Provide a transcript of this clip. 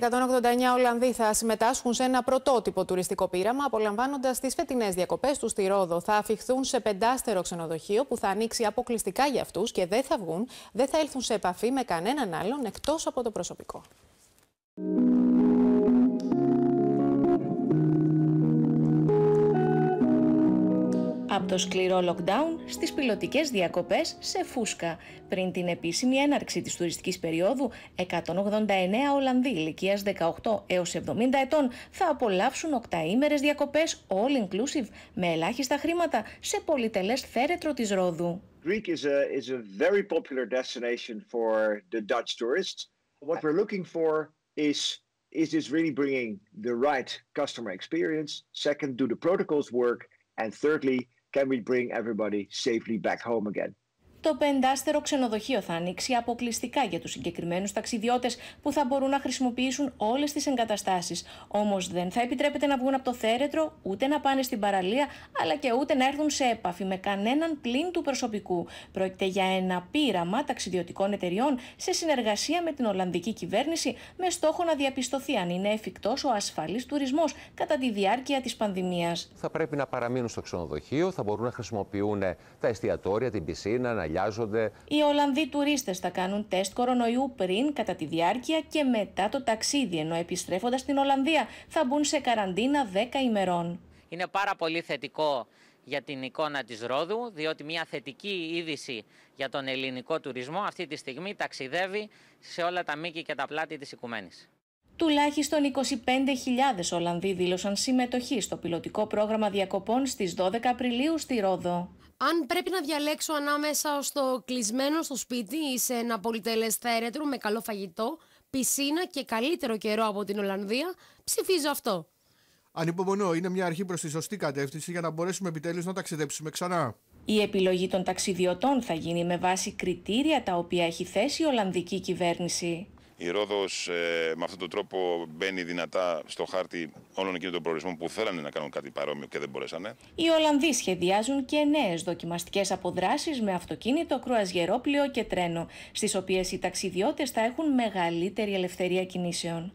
189 Ολλανδοί θα συμμετάσχουν σε ένα πρωτότυπο τουριστικό πείραμα, απολαμβάνοντας τις φετινές διακοπές τους στη Ρόδο. Θα αφιχθούν σε πεντάστερο ξενοδοχείο που θα ανοίξει αποκλειστικά για αυτούς και δεν θα βγουν, δεν θα έλθουν σε επαφή με κανέναν άλλον εκτός από το προσωπικό. από το σκληρό lockdown στις πιλωτικές διακοπές σε φούσκα. Πριν την επίσημη έναρξη της τουριστικής περίοδου, 189 Ολλανδοί ηλικίας 18 έως 70 ετών θα απολαύσουν οκταήμερες διακοπές all inclusive με ελάχιστα χρήματα σε πολυτελές θέρετρο της Ρόδου. Greek is a, is a very popular destination for the Dutch tourists. What we're looking for is is this really bringing the right customer experience? Second, do the protocols work? And thirdly, can we bring everybody safely back home again? Το πεντάστερο ξενοδοχείο θα ανοίξει αποκλειστικά για τους συγκεκριμένους ταξιδιώτες που θα μπορούν να χρησιμοποιήσουν όλες τις εγκαταστάσεις. Όμως δεν θα επιτρέπεται να βγουν από το θέρετρο, ούτε να πάνε στην παραλία, αλλά και ούτε να έρθουν σε επαφή με κανέναν πλην του προσωπικού. Πρόκειται για ένα πείραμα ταξιδιωτικών εταιριών σε συνεργασία με την Ολλανδική κυβέρνηση, με στόχο να διαπιστωθεί αν είναι εφικτός ο ασφαλής τουρισμός κατά τη διάρκεια της πανδημίας. Θα πρέπει να παραμείνουν στο ξενοδοχείο, θα μπορούν να χρησιμοποιούν τα εστιατόρια, την πισίνα, να οι Ολλανδοί τουρίστες θα κάνουν τεστ κορονοϊού πριν, κατά τη διάρκεια και μετά το ταξίδι, ενώ επιστρέφοντας στην Ολλανδία θα μπουν σε καραντίνα 10 ημερών. Είναι πάρα πολύ θετικό για την εικόνα της Ρόδου, διότι μια θετική είδηση για τον ελληνικό τουρισμό αυτή τη στιγμή ταξιδεύει σε όλα τα μήκη και τα πλάτη της οικουμένης. Τουλάχιστον 25.000 Ολλανδοί δήλωσαν συμμετοχή στο πιλωτικό πρόγραμμα διακοπών στις 12 Απριλίου στη Ρόδο. Αν πρέπει να διαλέξω ανάμεσα στο κλεισμένο στο σπίτι ή σε ένα πολυτελές θέρετρο με καλό φαγητό, πισίνα και καλύτερο καιρό από την Ολλανδία, ψηφίζω αυτό. Ανυπομονώ, είναι μια αρχή προς τη σωστή κατεύθυνση για να μπορέσουμε επιτέλους να ταξιδέψουμε ξανά. Η επιλογή των ταξιδιωτών θα γίνει με βάση κριτήρια τα οποία έχει θέσει η Ολλανδική κυβέρνηση. Η Ρόδος ε, με αυτόν τον τρόπο μπαίνει δυνατά στο χάρτη όλων εκείνων των προορισμών που θέλανε να κάνουν κάτι παρόμοιο και δεν μπορέσανε. Οι Ολλανδοί σχεδιάζουν και νέες δοκιμαστικές αποδράσεις με αυτοκίνητο, κρουαζιερόπλοιο και τρένο, στις οποίες οι ταξιδιώτες θα έχουν μεγαλύτερη ελευθερία κινήσεων.